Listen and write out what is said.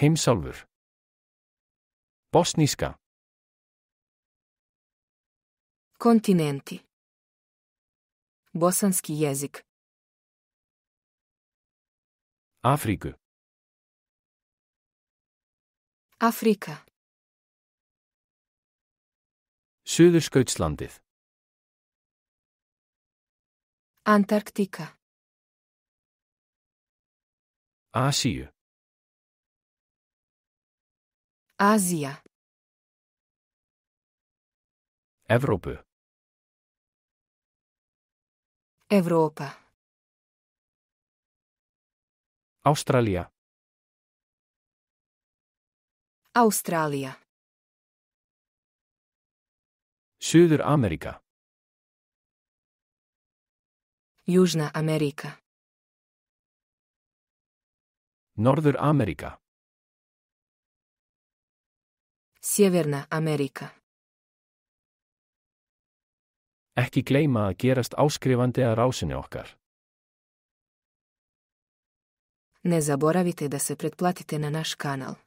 Heimsálfur. Bosníska. Kontinenti. Bosanski jezik. Afriku. Afrika. Suðurskautslandið. Antarktika. Asíu. Asia. Evrópu. Evrópa. Ástralía. Ástralía. Suður Ameríka. Júžna Ameríka. Norður Ameríka. Sjeverna Ameríka. Ekki gleima að gerast áskrifandi að rásinu okkar. Ne zaboravite da se pretplatite na naš kanal.